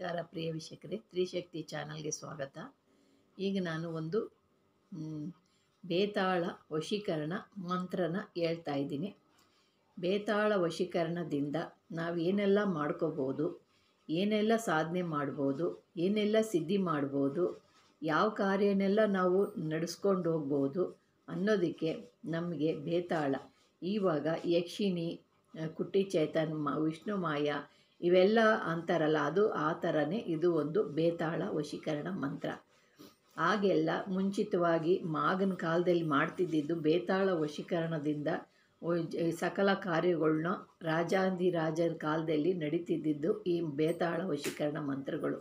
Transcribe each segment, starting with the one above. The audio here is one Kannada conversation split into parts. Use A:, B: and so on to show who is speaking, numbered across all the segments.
A: ನಮಸ್ಕಾರ ಪ್ರಿಯ ವೀಕ್ಷಕರೇ ತ್ರಿಶಕ್ತಿ ಚಾನಲ್ಗೆ ಸ್ವಾಗತ ಈಗ ನಾನು ಒಂದು ಬೇತಾಳ ವಶೀಕರಣ ಮಂತ್ರನ ಹೇಳ್ತಾ ಇದ್ದೀನಿ ಬೇತಾಳ ವಶೀಕರಣದಿಂದ ನಾವು ಏನೆಲ್ಲ ಮಾಡ್ಕೋಬೋದು ಏನೆಲ್ಲ ಸಾಧನೆ ಮಾಡ್ಬೋದು ಏನೆಲ್ಲ ಸಿದ್ಧಿ ಮಾಡ್ಬೋದು ಯಾವ ಕಾರ್ಯನೆಲ್ಲ ನಾವು ನಡೆಸ್ಕೊಂಡು ಹೋಗ್ಬೋದು ಅನ್ನೋದಕ್ಕೆ ನಮಗೆ ಬೇತಾಳ ಇವಾಗ ಯಕ್ಷಿಣಿ ಕುಟ್ಟಿ ಚೈತನ್ಯ ವಿಷ್ಣು ಮಾಯ ಇವೆಲ್ಲ ಅಂತಾರಲ್ಲ ಅದು ಆ ಥರನೇ ಇದು ಒಂದು ಬೇತಾಳ ವಶೀಕರಣ ಮಂತ್ರ ಹಾಗೆಲ್ಲ ಮುಂಚಿತವಾಗಿ ಮಾಗನ ಕಾಲದಲ್ಲಿ ಮಾಡ್ತಿದ್ದಿದ್ದು ಬೇತಾಳ ವಶೀಕರಣದಿಂದ ಸಕಲ ಕಾರ್ಯಗಳನ್ನ ರಾಜರ ಕಾಲದಲ್ಲಿ ನಡೀತಿದ್ದಿದ್ದು ಈ ಬೇತಾಳ ವಶೀಕರಣ ಮಂತ್ರಗಳು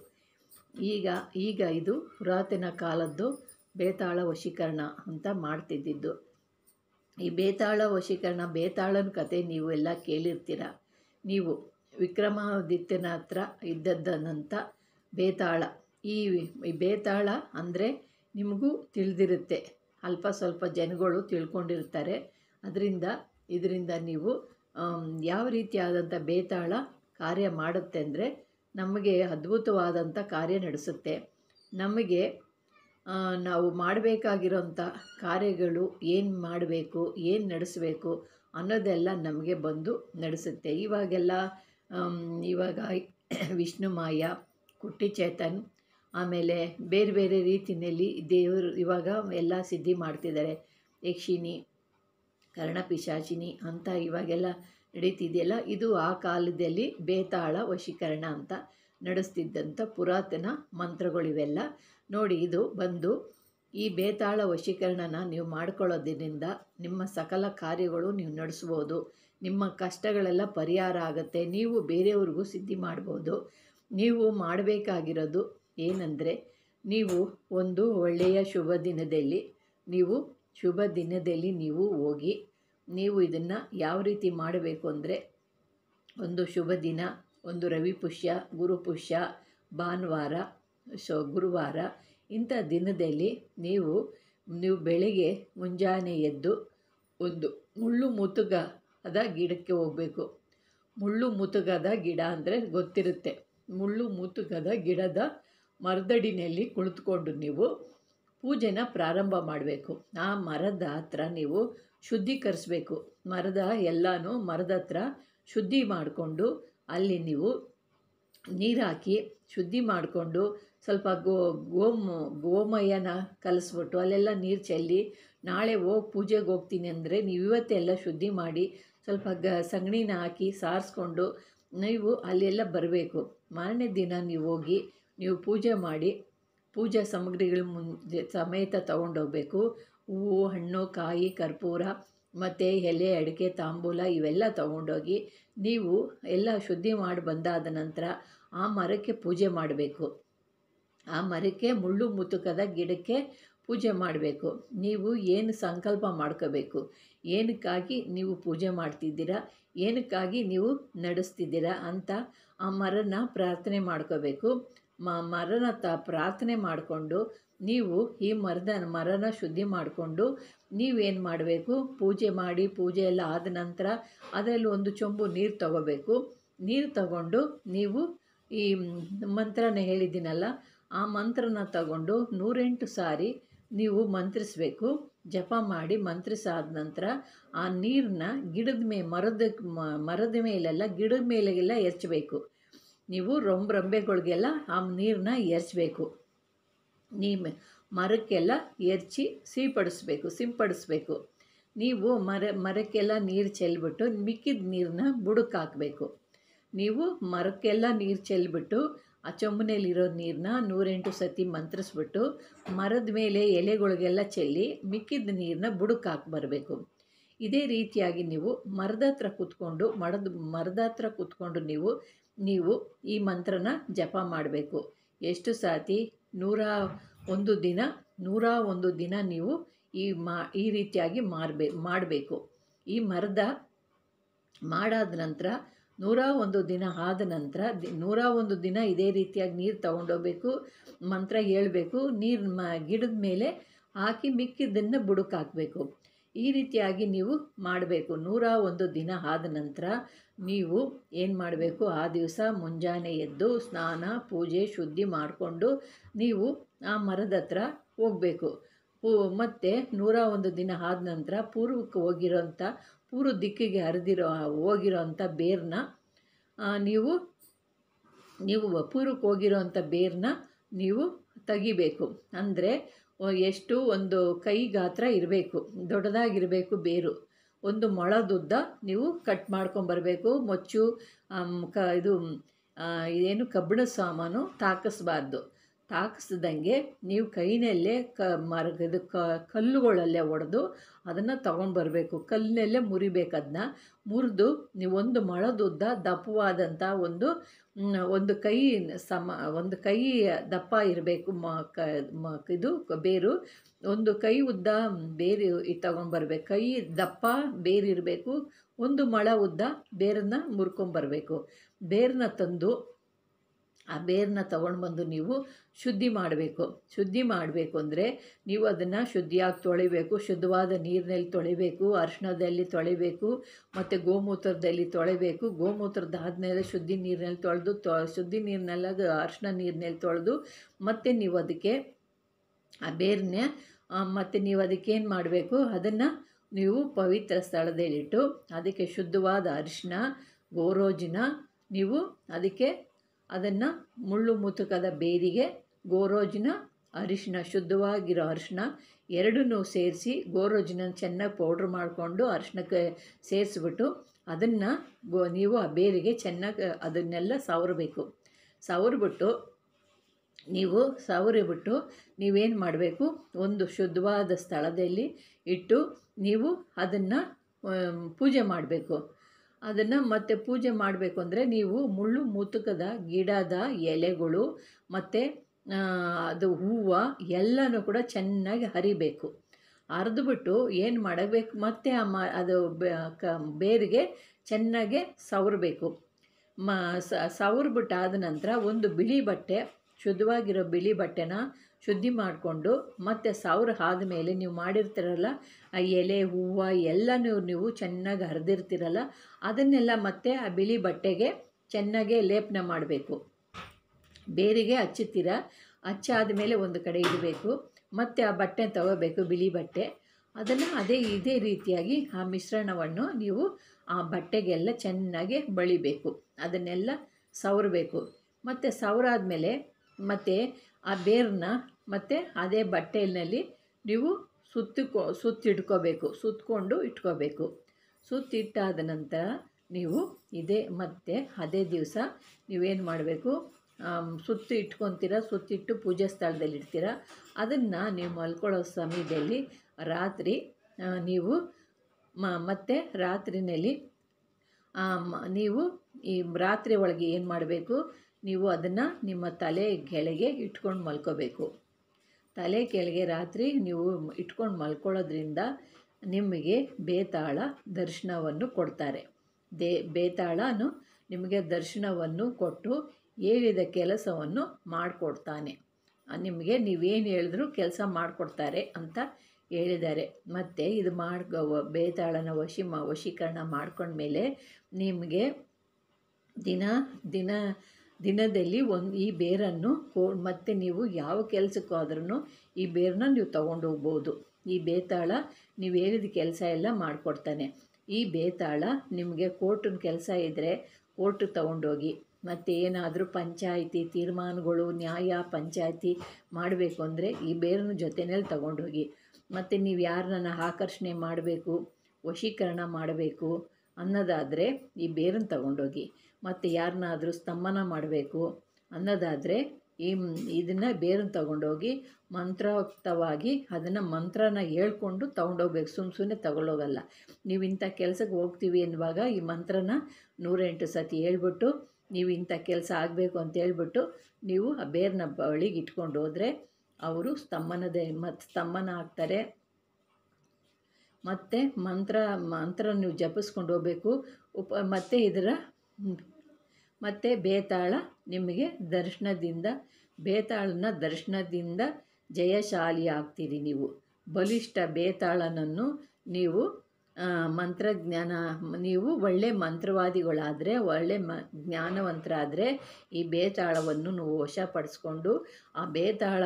A: ಈಗ ಈಗ ಇದು ಪುರಾತನ ಕಾಲದ್ದು ಬೇತಾಳ ವಶೀಕರಣ ಅಂತ ಮಾಡ್ತಿದ್ದಿದ್ದು ಈ ಬೇತಾಳ ವಶೀಕರಣ ಬೇತಾಳನ ಕತೆ ಎಲ್ಲ ಕೇಳಿರ್ತೀರ ನೀವು ವಿಕ್ರಮಾದಿತ್ಯನ ಹತ್ರ ಬೇತಾಳ ಈ ಬೇತಾಳ ಅಂದರೆ ನಿಮಗೂ ತಿಳಿದಿರುತ್ತೆ ಅಲ್ಪ ಸ್ವಲ್ಪ ಜನಗಳು ತಿಳ್ಕೊಂಡಿರ್ತಾರೆ ಅದರಿಂದ ಇದರಿಂದ ನೀವು ಯಾವ ರೀತಿಯಾದಂಥ ಬೇತಾಳ ಕಾರ್ಯ ಮಾಡುತ್ತೆ ಅಂದರೆ ನಮಗೆ ಅದ್ಭುತವಾದಂಥ ಕಾರ್ಯ ನಡೆಸುತ್ತೆ ನಮಗೆ ನಾವು ಮಾಡಬೇಕಾಗಿರೋಂಥ ಕಾರ್ಯಗಳು ಏನು ಮಾಡಬೇಕು ಏನು ನಡೆಸಬೇಕು ಅನ್ನೋದೆಲ್ಲ ನಮಗೆ ಬಂದು ನಡೆಸುತ್ತೆ ಇವಾಗೆಲ್ಲ ಇವಾಗ ವಿಷ್ಣುಮಾಯ ಕುಟ್ಟಿ ಚೇತನ್ ಆಮೇಲೆ ಬೇರೆ ಬೇರೆ ರೀತಿಯಲ್ಲಿ ದೇವರು ಇವಾಗ ಎಲ್ಲ ಸಿದ್ಧಿ ಮಾಡ್ತಿದ್ದಾರೆ ಯಕ್ಷಿಣಿ ಕರ್ಣಪಿಶಾಚಿನಿ ಅಂತ ಇವಾಗೆಲ್ಲ ನಡೀತಿದೆಯಲ್ಲ ಇದು ಆ ಕಾಲದಲ್ಲಿ ಬೇತಾಳ ವಶೀಕರಣ ಅಂತ ನಡೆಸ್ತಿದ್ದಂಥ ಪುರಾತನ ಮಂತ್ರಗಳಿವೆಲ್ಲ ನೋಡಿ ಇದು ಬಂದು ಈ ಬೇತಾಳ ವಶೀಕರಣನ ನೀವು ಮಾಡ್ಕೊಳ್ಳೋದ್ರಿಂದ ನಿಮ್ಮ ಸಕಲ ಕಾರ್ಯಗಳು ನೀವು ನಡೆಸ್ಬೋದು ನಿಮ್ಮ ಕಷ್ಟಗಳೆಲ್ಲ ಪರಿಹಾರ ಆಗುತ್ತೆ ನೀವು ಬೇರೆಯವ್ರಿಗೂ ಸಿದ್ಧಿ ಮಾಡ್ಬೋದು ನೀವು ಮಾಡಬೇಕಾಗಿರೋದು ಏನಂದರೆ ನೀವು ಒಂದು ಒಳ್ಳೆಯ ಶುಭ ದಿನದಲ್ಲಿ ನೀವು ಶುಭ ದಿನದಲ್ಲಿ ನೀವು ಹೋಗಿ ನೀವು ಇದನ್ನು ಯಾವ ರೀತಿ ಮಾಡಬೇಕು ಅಂದರೆ ಒಂದು ಶುಭ ದಿನ ಒಂದು ರವಿ ಪುಷ್ಯ ಗುರುಪುಷ್ಯ ಭಾನುವಾರ ಸೊ ಗುರುವಾರ ಇಂಥ ದಿನದಲ್ಲಿ ನೀವು ನೀವು ಬೆಳಗ್ಗೆ ಮುಂಜಾನೆ ಎದ್ದು ಒಂದು ಮುಳ್ಳು ಮುತ್ತುಗ ಅದ ಗಿಡಕ್ಕೆ ಹೋಗಬೇಕು ಮುಳ್ಳು ಮುತುಗದ ಗಿಡ ಅಂದರೆ ಗೊತ್ತಿರುತ್ತೆ ಮುಳ್ಳು ಮುತುಗದ ಗಿಡದ ಮರದಡಿನಲ್ಲಿ ಕುಳಿತುಕೊಂಡು ನೀವು ಪೂಜೆನ ಪ್ರಾರಂಭ ಮಾಡಬೇಕು ಆ ಮರದ ಹತ್ರ ನೀವು ಶುದ್ಧೀಕರಿಸಬೇಕು ಮರದ ಎಲ್ಲನೂ ಮರದ ಹತ್ರ ಶುದ್ಧಿ ಮಾಡಿಕೊಂಡು ಅಲ್ಲಿ ನೀವು ನೀರು ಹಾಕಿ ಶುದ್ಧಿ ಮಾಡಿಕೊಂಡು ಸ್ವಲ್ಪ ಗೋ ಗೋಮ ಗೋಮಯನ ಕಲಿಸ್ಬಿಟ್ಟು ಅಲ್ಲೆಲ್ಲ ನೀರು ಚೆಲ್ಲಿ ನಾಳೆ ಹೋಗಿ ಪೂಜೆಗೆ ಹೋಗ್ತೀನಿ ಅಂದರೆ ನೀವು ಇವತ್ತೆಲ್ಲ ಶುದ್ಧಿ ಮಾಡಿ ಸ್ವಲ್ಪ ಗ ಸಗಣಿನ ಹಾಕಿ ಸಾರಿಸ್ಕೊಂಡು ನೀವು ಅಲ್ಲೆಲ್ಲ ಬರಬೇಕು ಮಾರನೇ ದಿನ ನೀವು ಹೋಗಿ ನೀವು ಪೂಜೆ ಮಾಡಿ ಪೂಜಾ ಸಾಮಗ್ರಿಗಳ ಮುಂದೆ ಸಮೇತ ತೊಗೊಂಡೋಗ್ಬೇಕು ಹೂವು ಹಣ್ಣು ಕಾಯಿ ಕರ್ಪೂರ ಮತ್ತು ಎಲೆ ಅಡಿಕೆ ತಾಂಬೂಲ ಇವೆಲ್ಲ ತೊಗೊಂಡೋಗಿ ನೀವು ಎಲ್ಲ ಶುದ್ಧಿ ಮಾಡಿ ಬಂದಾದ ನಂತರ ಆ ಮರಕ್ಕೆ ಪೂಜೆ ಮಾಡಬೇಕು ಆ ಮರಕ್ಕೆ ಮುಳ್ಳು ಮುತುಕದ ಗಿಡಕ್ಕೆ ಪೂಜೆ ಮಾಡಬೇಕು ನೀವು ಏನು ಸಂಕಲ್ಪ ಮಾಡ್ಕೋಬೇಕು ಏನಕ್ಕಾಗಿ ನೀವು ಪೂಜೆ ಮಾಡ್ತಿದ್ದೀರಾ ಏನಕ್ಕಾಗಿ ನೀವು ನಡೆಸ್ತಿದ್ದೀರಾ ಅಂತ ಆ ಮರನ ಪ್ರಾರ್ಥನೆ ಮಾಡ್ಕೋಬೇಕು ಮ ಮರನ ತ ಪ್ರಾರ್ಥನೆ ಮಾಡಿಕೊಂಡು ನೀವು ಈ ಮರದ ಮರನ ಶುದ್ಧಿ ಮಾಡಿಕೊಂಡು ನೀವೇನು ಮಾಡಬೇಕು ಪೂಜೆ ಮಾಡಿ ಪೂಜೆ ಎಲ್ಲ ಆದ ನಂತರ ಅದರಲ್ಲಿ ಒಂದು ಚೊಂಬು ನೀರು ತಗೋಬೇಕು ನೀರು ತಗೊಂಡು ನೀವು ಈ ಮಂತ್ರನ ಹೇಳಿದ್ದೀನಲ್ಲ ಆ ಮಂತ್ರನ ತಗೊಂಡು ನೂರೆಂಟು ಸಾರಿ ನೀವು ಮಂತ್ರಿಸಬೇಕು ಜಪ ಮಾಡಿ ಮಂತ್ರಿಸಾದ ನಂತರ ಆ ನೀರನ್ನ ಗಿಡದ ಮೇ ಮರದ ಮರದ ಮೇಲೆಲ್ಲ ಗಿಡದ ಮೇಲೆಲ್ಲ ಎರಚಬೇಕು ನೀವು ರೊಂಬ್ರೊಂಬೆಗಳಿಗೆಲ್ಲ ಆ ನೀರನ್ನ ಎರಚಬೇಕು ನೀ ಮರಕ್ಕೆಲ್ಲ ಎರಚಿ ಸಿಂಪಡಿಸ್ಬೇಕು ಸಿಂಪಡಿಸ್ಬೇಕು ನೀವು ಮರ ಮರಕ್ಕೆಲ್ಲ ನೀರು ಚೆಲ್ಬಿಟ್ಟು ಮಿಕ್ಕಿದ ನೀರನ್ನ ಬುಡಕ್ಕೆ ಹಾಕಬೇಕು ನೀವು ಮರಕ್ಕೆಲ್ಲ ನೀರು ಚೆಲ್ಬಿಟ್ಟು ಆ ಚೊಂಬನೇಲಿರೋ ನೀರನ್ನ ನೂರೆಂಟು ಸತಿ ಮಂತ್ರಿಸ್ಬಿಟ್ಟು ಮರದ ಮೇಲೆ ಎಲೆಗಳಿಗೆಲ್ಲ ಚೆಲ್ಲಿ ಮಿಕ್ಕಿದ ನೀರನ್ನ ಬುಡಕ್ಕೆ ಬರಬೇಕು ಇದೇ ರೀತಿಯಾಗಿ ನೀವು ಮರದ ಹತ್ರ ಕೂತ್ಕೊಂಡು ಮರದ ಮರದ ಹತ್ರ ಕೂತ್ಕೊಂಡು ನೀವು ನೀವು ಈ ಮಂತ್ರನ ಜಪ ಮಾಡಬೇಕು ಎಷ್ಟು ಸಾತಿ ನೂರ ಒಂದು ದಿನ ನೂರ ಒಂದು ದಿನ ನೀವು ಈ ಮಾ ಈ ರೀತಿಯಾಗಿ ಮಾರ್ಬೇ ಮಾಡಬೇಕು ಈ ಮರದ ಮಾಡಾದ ನಂತರ ನೂರ ಒಂದು ದಿನ ಆದ ನಂತರ ನೂರ ಒಂದು ದಿನ ಇದೇ ರೀತಿಯಾಗಿ ನೀರು ತಗೊಂಡೋಗ್ಬೇಕು ಮಂತ್ರ ಹೇಳಬೇಕು ನೀರು ಮ ಗಿಡದ ಮೇಲೆ ಹಾಕಿ ಮಿಕ್ಕಿದ್ದನ್ನು ಬುಡುಕಾಕಬೇಕು ಈ ರೀತಿಯಾಗಿ ನೀವು ಮಾಡಬೇಕು ನೂರ ಒಂದು ದಿನ ಆದ ನಂತರ ನೀವು ಏನು ಮಾಡಬೇಕು ಆ ದಿವಸ ಮುಂಜಾನೆ ಎದ್ದು ಸ್ನಾನ ಪೂಜೆ ಶುದ್ಧಿ ಮಾಡಿಕೊಂಡು ನೀವು ಆ ಮರದ ಹತ್ರ ಹೋಗಬೇಕು ಮತ್ತು ನೂರ ಒಂದು ದಿನ ಆದ ನಂತರ ಪೂರ್ವಕ್ಕೆ ಹೋಗಿರೋಂಥ ಪೂರ್ವ ದಿಕ್ಕಿಗೆ ಹರಿದಿರೋ ಹೋಗಿರೋ ಅಂಥ ಬೇರನ್ನ ನೀವು ನೀವು ಪೂರ್ವಕ್ಕೆ ಹೋಗಿರೋ ಅಂಥ ಬೇರನ್ನ ನೀವು ತೆಗಿಬೇಕು ಅಂದರೆ ಎಷ್ಟು ಒಂದು ಕೈ ಗಾತ್ರ ಇರಬೇಕು ದೊಡ್ಡದಾಗಿರಬೇಕು ಬೇರು ಒಂದು ಮೊಳದುದ್ದ ನೀವು ಕಟ್ ಮಾಡ್ಕೊಂಬರಬೇಕು ಮೊಚ್ಚು ಕ ಇದು ಏನು ಕಬ್ಬಿಣ ಸಾಮಾನು ತಾಕಿಸ್ಬಾರ್ದು ತಾಕಿಸ್ದಂಗೆ ನೀವು ಕೈನಲ್ಲೇ ಕ ಮರ ಇದು ಕಲ್ಲುಗಳಲ್ಲೇ ಒಡೆದು ಅದನ್ನು ತಗೊಂಡು ಬರಬೇಕು ಕಲ್ಲಿನಲ್ಲೇ ಮುರಿಬೇಕು ಅದನ್ನ ಮುರಿದು ನೀವೊಂದು ಮಳದುದ್ದ ದಪ್ಪವಾದಂಥ ಒಂದು ಒಂದು ಕೈ ಸಮ ಒಂದು ಕೈ ದಪ್ಪ ಇರಬೇಕು ಮ ಕ ಮ ಇದು ಬೇರು ಒಂದು ಕೈ ಉದ್ದ ಬೇರೆ ಬರಬೇಕು ಕೈ ದಪ್ಪ ಬೇರಿರಬೇಕು ಒಂದು ಮೊಳ ಉದ್ದ ಬೇರನ್ನ ಮುರ್ಕೊಂಡ್ಬರಬೇಕು ಬೇರನ್ನ ತಂದು ಆ ಬೇರನ್ನ ತೊಗೊಂಡು ಬಂದು ನೀವು ಶುದ್ಧಿ ಮಾಡಬೇಕು ಶುದ್ಧಿ ಮಾಡಬೇಕು ಅಂದರೆ ನೀವು ಅದನ್ನು ಶುದ್ಧಿಯಾಗಿ ತೊಳಿಬೇಕು ಶುದ್ಧವಾದ ನೀರಿನಲ್ಲಿ ತೊಳಿಬೇಕು ಅರ್ಶಿಣದಲ್ಲಿ ತೊಳಿಬೇಕು ಮತ್ತು ಗೋಮೂತ್ರದಲ್ಲಿ ತೊಳಿಬೇಕು ಗೋಮೂತ್ರದಾದ್ಮೇಲೆ ಶುದ್ಧಿ ನೀರಿನಲ್ಲಿ ತೊಳೆದು ತೊ ಶುದ್ಧಿ ನೀರಿನೆಲ್ಲ ಅರಿಶಿಣ ನೀರಿನಲ್ಲಿ ತೊಳೆದು ಮತ್ತು ನೀವು ಅದಕ್ಕೆ ಆ ಬೇರನ್ನೇ ಮತ್ತು ನೀವು ಅದಕ್ಕೇನು ಮಾಡಬೇಕು ಅದನ್ನು ನೀವು ಪವಿತ್ರ ಸ್ಥಳದಲ್ಲಿಟ್ಟು ಅದಕ್ಕೆ ಶುದ್ಧವಾದ ಅರಿಶಿನ ಗೋರೋಜಿನ ನೀವು ಅದಕ್ಕೆ ಅದನ್ನು ಮುಳ್ಳು ಮುತುಕದ ಬೇರಿಗೆ ಗೋರೋಜಿನ ಅರಿಶಿನ ಶುದ್ಧವಾಗಿರೋ ಅರಿಶಿನ ಎರಡನ್ನೂ ಸೇರಿಸಿ ಗೋರೋಜಿನ ಚೆನ್ನಾಗಿ ಪೌಡ್ರ್ ಮಾಡಿಕೊಂಡು ಅರಿಶಿನಕ್ಕೆ ಸೇರಿಸ್ಬಿಟ್ಟು ಅದನ್ನು ಗೋ ನೀವು ಆ ಬೇರಿಗೆ ಚೆನ್ನಾಗಿ ಅದನ್ನೆಲ್ಲ ಸವರಬೇಕು ಸವರ್ಬಿಟ್ಟು ನೀವು ಸವರಿಬಿಟ್ಟು ನೀವೇನು ಮಾಡಬೇಕು ಒಂದು ಶುದ್ಧವಾದ ಸ್ಥಳದಲ್ಲಿ ಇಟ್ಟು ನೀವು ಅದನ್ನು ಪೂಜೆ ಮಾಡಬೇಕು ಅದನ್ನು ಮತ್ತೆ ಪೂಜೆ ಮಾಡಬೇಕು ಅಂದರೆ ನೀವು ಮುಳ್ಳು ಮುತುಕದ ಗಿಡದ ಎಲೆಗಳು ಮತ್ತು ಅದು ಹೂವು ಎಲ್ಲನೂ ಕೂಡ ಚೆನ್ನಾಗಿ ಹರಿಬೇಕು ಹರಿದ್ಬಿಟ್ಟು ಏನು ಮಾಡಬೇಕು ಮತ್ತೆ ಆ ಮ ಅದು ಬೇರಿಗೆ ಚೆನ್ನಾಗೆ ಸವರಬೇಕು ಮ ಸವರ್ಬಿಟ್ಟಾದ ನಂತರ ಒಂದು ಬಿಳಿ ಬಟ್ಟೆ ಶುದ್ಧವಾಗಿರೋ ಬಿಳಿ ಬಟ್ಟೆನ ಶುದ್ಧಿ ಮಾಡಿಕೊಂಡು ಮತ್ತು ಸಾವಿರ ಆದ ಮೇಲೆ ನೀವು ಮಾಡಿರ್ತೀರಲ್ಲ ಆ ಎಲೆ ಹೂವು ಎಲ್ಲನೂ ನೀವು ಚೆನ್ನಾಗಿ ಹರಿದಿರ್ತೀರಲ್ಲ ಅದನ್ನೆಲ್ಲ ಮತ್ತೆ ಆ ಬಿಳಿ ಬಟ್ಟೆಗೆ ಚೆನ್ನಾಗೆ ಲೇಪನ ಮಾಡಬೇಕು ಬೇರಿಗೆ ಹಚ್ಚುತ್ತೀರ ಹಚ್ಚಾದ ಮೇಲೆ ಒಂದು ಕಡೆ ಇಡಬೇಕು ಮತ್ತು ಆ ಬಟ್ಟೆ ತಗೋಬೇಕು ಬಿಳಿ ಬಟ್ಟೆ ಅದನ್ನು ಅದೇ ಇದೇ ರೀತಿಯಾಗಿ ಆ ಮಿಶ್ರಣವನ್ನು ನೀವು ಆ ಬಟ್ಟೆಗೆಲ್ಲ ಚೆನ್ನಾಗಿ ಬಳಿಬೇಕು ಅದನ್ನೆಲ್ಲ ಸವರಬೇಕು ಮತ್ತು ಸವರಾದ ಮೇಲೆ ಮತ್ತು ಆ ಬೇರನ್ನ ಮತ್ತು ಅದೇ ಬಟ್ಟೆಯಲ್ಲಿ ನೀವು ಸುತ್ತಿಕೊ ಸುತ್ತಿಟ್ಕೋಬೇಕು ಸುತ್ತಕೊಂಡು ಇಟ್ಕೋಬೇಕು ಸುತ್ತಿಟ್ಟಾದ ನಂತರ ನೀವು ಇದೇ ಮತ್ತೆ ಅದೇ ದಿವಸ ನೀವೇನು ಮಾಡಬೇಕು ಸುತ್ತು ಇಟ್ಕೊತೀರ ಸುತ್ತಿಟ್ಟು ಪೂಜೆ ಸ್ಥಳದಲ್ಲಿ ಇಡ್ತೀರ ಅದನ್ನು ನೀವು ಮಲ್ಕೊಳ್ಳೋ ಸಮಯದಲ್ಲಿ ರಾತ್ರಿ ನೀವು ಮತ್ತೆ ರಾತ್ರಿಯಲ್ಲಿ ನೀವು ಈ ರಾತ್ರಿ ಒಳಗೆ ಏನು ಮಾಡಬೇಕು ನೀವು ಅದನ್ನು ನಿಮ್ಮ ತಲೆ ಕೆಳಗೆ ಇಟ್ಕೊಂಡು ಮಲ್ಕೋಬೇಕು ತಲೆ ಕೆಳಗೆ ರಾತ್ರಿ ನೀವು ಇಟ್ಕೊಂಡು ಮಲ್ಕೊಳ್ಳೋದ್ರಿಂದ ನಿಮಗೆ ಬೇತಾಳ ದರ್ಶನವನ್ನು ಕೊಡ್ತಾರೆ ದೇ ಬೇತಾಳನು ನಿಮಗೆ ದರ್ಶನವನ್ನು ಕೊಟ್ಟು ಹೇಳಿದ ಕೆಲಸವನ್ನು ಮಾಡಿಕೊಡ್ತಾನೆ ನಿಮಗೆ ನೀವೇನು ಹೇಳಿದ್ರು ಕೆಲಸ ಮಾಡಿಕೊಡ್ತಾರೆ ಅಂತ ಹೇಳಿದ್ದಾರೆ ಮತ್ತು ಇದು ಮಾಡ ಬೇತಾಳನ ವಶಿ ಮ ವಶೀಕರಣ ಮಾಡ್ಕೊಂಡ್ಮೇಲೆ ನಿಮಗೆ ದಿನ ದಿನ ದಿನದಲ್ಲಿ ಒಂದು ಈ ಬೇರನ್ನು ಕೋ ಮತ್ತು ನೀವು ಯಾವ ಕೆಲಸಕ್ಕಾದ್ರೂ ಈ ಬೇರನ್ನ ನೀವು ಹೋಗ್ಬೋದು ಈ ಬೇತಾಳ ನೀವು ಹೇಳಿದ ಕೆಲಸ ಎಲ್ಲ ಮಾಡಿಕೊಡ್ತಾನೆ ಈ ಬೇತಾಳ ನಿಮಗೆ ಕೋರ್ಟಿನ ಕೆಲಸ ಇದ್ದರೆ ಕೋರ್ಟ್ ತೊಗೊಂಡೋಗಿ ಮತ್ತು ಏನಾದರೂ ಪಂಚಾಯಿತಿ ತೀರ್ಮಾನಗಳು ನ್ಯಾಯ ಪಂಚಾಯಿತಿ ಮಾಡಬೇಕು ಅಂದರೆ ಈ ಬೇರನ್ನ ಜೊತೆಯಲ್ಲಿ ತೊಗೊಂಡೋಗಿ ಮತ್ತು ನೀವು ಯಾರನ್ನ ಆಕರ್ಷಣೆ ಮಾಡಬೇಕು ವಶೀಕರಣ ಮಾಡಬೇಕು ಅನ್ನೋದಾದರೆ ಈ ಬೇರನ್ನು ತೊಗೊಂಡೋಗಿ ಮತ್ತು ಯಾರನ್ನಾದರೂ ಸ್ತಂಭನ ಮಾಡಬೇಕು ಅನ್ನೋದಾದರೆ ಈ ಇದನ್ನು ಬೇರನ್ನು ತಗೊಂಡೋಗಿ ಮಂತ್ರೋಕ್ತವಾಗಿ ಅದನ್ನು ಮಂತ್ರನ ಹೇಳ್ಕೊಂಡು ತೊಗೊಂಡೋಗ್ಬೇಕು ಸುಮ್ಮ ಸುಮ್ಮನೆ ತಗೊಳ್ಳೋಗಲ್ಲ ನೀವು ಇಂಥ ಕೆಲಸಕ್ಕೆ ಹೋಗ್ತೀವಿ ಎನ್ನುವಾಗ ಈ ಮಂತ್ರನ ನೂರೆಂಟು ಸತಿ ಹೇಳ್ಬಿಟ್ಟು ನೀವು ಇಂಥ ಕೆಲಸ ಆಗಬೇಕು ಅಂತ ಹೇಳ್ಬಿಟ್ಟು ನೀವು ಆ ಬೇರನ್ನ ಬಳಿಗೆ ಇಟ್ಕೊಂಡು ಹೋದರೆ ಅವರು ಸ್ತಂಭನದೇ ಮತ್ತು ಸ್ತಂಭನ ಆಗ್ತಾರೆ ಮತ್ತು ಮಂತ್ರ ಮಂತ್ರ ನೀವು ಜಪಿಸ್ಕೊಂಡು ಹೋಗಬೇಕು ಉಪ ಮತ್ತು ಇದರ ಮತ್ತು ಬೇತಾಳ ನಿಮಗೆ ದರ್ಶನದಿಂದ ಬೇತಾಳನ ದರ್ಶನದಿಂದ ಜಯಶಾಲಿ ಆಗ್ತೀರಿ ನೀವು ಬಲಿಷ್ಠ ಬೇತಾಳನನ್ನು ನೀವು ಮಂತ್ರಜ್ಞಾನ ನೀವು ಒಳ್ಳೆ ಮಂತ್ರವಾದಿಗಳಾದರೆ ಒಳ್ಳೆ ಮ ಜ್ಞಾನವಂತರಾದರೆ ಈ ಬೇತಾಳವನ್ನು ನೀವು ವಶಪಡಿಸ್ಕೊಂಡು ಆ ಬೇತಾಳ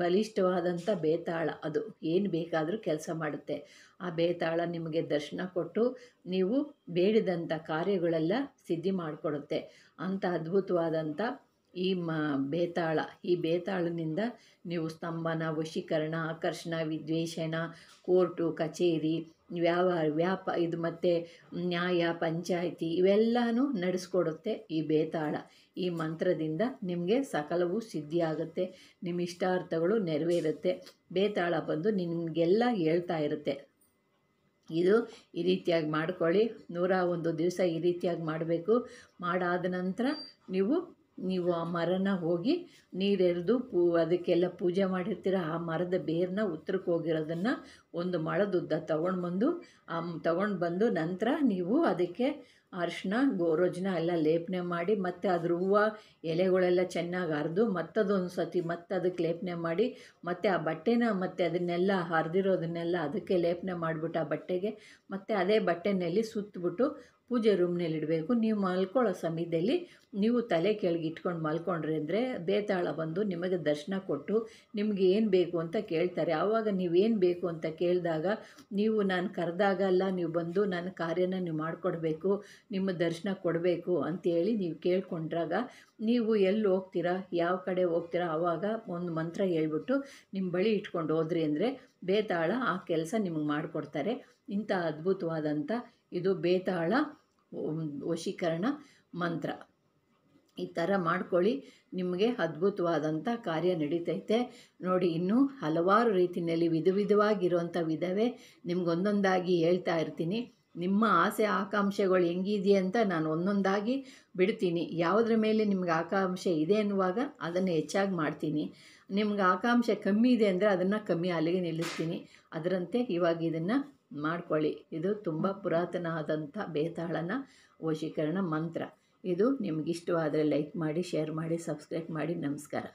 A: ಬಲಿಷ್ಠವಾದಂಥ ಬೇತಾಳ ಅದು ಏನು ಬೇಕಾದರೂ ಕೆಲಸ ಮಾಡುತ್ತೆ ಆ ಬೇತಾಳ ನಿಮಗೆ ದರ್ಶನ ಕೊಟ್ಟು ನೀವು ಬೇಡಿದಂಥ ಕಾರ್ಯಗಳೆಲ್ಲ ಸಿದ್ಧಿ ಮಾಡಿಕೊಡುತ್ತೆ ಅಂಥ ಅದ್ಭುತವಾದಂಥ ಈ ಮ ಬೇತಾಳ ಈ ಬೇತಾಳನಿಂದ ನೀವು ಸ್ತಂಭನ ವಶೀಕರಣ ಆಕರ್ಷಣ ವಿದ್ವೇಷಣ ಕೋರ್ಟು ಕಚೇರಿ ವ್ಯಾವ ವ್ಯಾಪ ಇದು ಮತ್ತು ನ್ಯಾಯ ಪಂಚಾಯಿತಿ ಇವೆಲ್ಲನೂ ನಡೆಸ್ಕೊಡುತ್ತೆ ಈ ಬೇತಾಳ ಈ ಮಂತ್ರದಿಂದ ನಿಮಗೆ ಸಕಲವೂ ಸಿದ್ಧಿಯಾಗುತ್ತೆ ನಿಮ್ಮ ಇಷ್ಟಾರ್ಥಗಳು ನೆರವೇರುತ್ತೆ ಬೇತಾಳ ಬಂದು ನಿಮಗೆಲ್ಲ ಹೇಳ್ತಾ ಇರುತ್ತೆ ಇದು ಈ ರೀತಿಯಾಗಿ ಮಾಡ್ಕೊಳ್ಳಿ ನೂರ ಒಂದು ದಿವಸ ಈ ರೀತಿಯಾಗಿ ಮಾಡಬೇಕು ಮಾಡಾದ ನಂತರ ನೀವು ನೀವು ಆ ಮರನ ಹೋಗಿ ನೀರೆರೆದು ಪೂ ಅದಕ್ಕೆಲ್ಲ ಪೂಜೆ ಮಾಡಿರ್ತೀರ ಆ ಮರದ ಬೇರನ್ನ ಉತ್ತರಕ್ಕೆ ಹೋಗಿರೋದನ್ನು ಒಂದು ಮಳದುದ್ದ ತಗೊಂಡು ಬಂದು ತಗೊಂಡು ಬಂದು ನಂತರ ನೀವು ಅದಕ್ಕೆ ಅರಿಶಿನ ಗೋರೋಜನ ಎಲ್ಲ ಲೇಪನೆ ಮಾಡಿ ಮತ್ತು ಅದ್ರ ಹೂವು ಎಲೆಗಳೆಲ್ಲ ಚೆನ್ನಾಗಿ ಹರಿದು ಮತ್ತದೊಂದು ಸತಿ ಮತ್ತೆ ಅದಕ್ಕೆ ಲೇಪನೆ ಮಾಡಿ ಮತ್ತು ಆ ಬಟ್ಟೆನ ಮತ್ತು ಅದನ್ನೆಲ್ಲ ಹರಿದಿರೋದನ್ನೆಲ್ಲ ಅದಕ್ಕೆ ಲೇಪನೆ ಮಾಡಿಬಿಟ್ಟು ಆ ಬಟ್ಟೆಗೆ ಮತ್ತು ಅದೇ ಬಟ್ಟೆನಲ್ಲಿ ಸುತ್ತಬಿಟ್ಟು ಪೂಜೆ ರೂಮ್ನಲ್ಲಿ ಇಡಬೇಕು ನೀವು ಮಲ್ಕೊಳ್ಳೋ ಸಮಯದಲ್ಲಿ ನೀವು ತಲೆ ಕೆಳಗೆ ಇಟ್ಕೊಂಡು ಮಲ್ಕೊಂಡ್ರೆ ಅಂದರೆ ಬೇತಾಳ ಬಂದು ನಿಮಗೆ ದರ್ಶನ ಕೊಟ್ಟು ನಿಮಗೆ ಏನು ಬೇಕು ಅಂತ ಕೇಳ್ತಾರೆ ಆವಾಗ ನೀವೇನು ಬೇಕು ಅಂತ ಕೇಳಿದಾಗ ನೀವು ನಾನು ಕರೆದಾಗ ಅಲ್ಲ ನೀವು ಬಂದು ನನ್ನ ಕಾರ್ಯನ ನೀವು ಮಾಡಿಕೊಡ್ಬೇಕು ನಿಮ್ಮ ದರ್ಶನ ಕೊಡಬೇಕು ಅಂತೇಳಿ ನೀವು ಕೇಳ್ಕೊಂಡ್ರಾಗ ನೀವು ಎಲ್ಲಿ ಹೋಗ್ತೀರಾ ಯಾವ ಕಡೆ ಹೋಗ್ತೀರಾ ಆವಾಗ ಒಂದು ಮಂತ್ರ ಹೇಳ್ಬಿಟ್ಟು ನಿಮ್ಮ ಬಳಿ ಇಟ್ಕೊಂಡು ಹೋದ್ರಿ ಅಂದರೆ ಬೇತಾಳ ಆ ಕೆಲಸ ನಿಮಗೆ ಮಾಡಿಕೊಡ್ತಾರೆ ಇಂಥ ಅದ್ಭುತವಾದಂಥ ಇದು ಬೇತಾಳ ವಶೀಕರಣ ಮಂತ್ರ ಈ ಥರ ಮಾಡ್ಕೊಳ್ಳಿ ನಿಮಗೆ ಅದ್ಭುತವಾದಂಥ ಕಾರ್ಯ ನಡೀತೈತೆ ನೋಡಿ ಇನ್ನೂ ಹಲವಾರು ರೀತಿಯಲ್ಲಿ ವಿಧ ವಿಧವಾಗಿರುವಂಥ ವಿಧವೇ ನಿಮ್ಗೊಂದೊಂದಾಗಿ ಹೇಳ್ತಾ ಇರ್ತೀನಿ ನಿಮ್ಮ ಆಸೆ ಆಕಾಂಕ್ಷೆಗಳು ಹೆಂಗಿದೆಯಾ ಅಂತ ನಾನು ಒಂದೊಂದಾಗಿ ಬಿಡ್ತೀನಿ ಯಾವುದ್ರ ಮೇಲೆ ನಿಮ್ಗೆ ಆಕಾಂಕ್ಷೆ ಇದೆ ಅನ್ನುವಾಗ ಅದನ್ನು ಹೆಚ್ಚಾಗಿ ಮಾಡ್ತೀನಿ ನಿಮ್ಗೆ ಆಕಾಂಕ್ಷೆ ಕಮ್ಮಿ ಇದೆ ಅಂದರೆ ಅದನ್ನು ಕಮ್ಮಿ ಅಲ್ಲಿಗೆ ನಿಲ್ಲಿಸ್ತೀನಿ ಅದರಂತೆ ಇವಾಗ ಇದನ್ನು ಮಾಡ್ಕೊಳ್ಳಿ ಇದು ತುಂಬ ಪುರಾತನ ಆದಂಥ ಬೇತಾಳನ ವಶೀಕರಣ ಮಂತ್ರ ಇದು ನಿಮಗಿಷ್ಟವಾದರೆ ಲೈಕ್ ಮಾಡಿ ಶೇರ್ ಮಾಡಿ ಸಬ್ಸ್ಕ್ರೈಬ್ ಮಾಡಿ ನಮಸ್ಕಾರ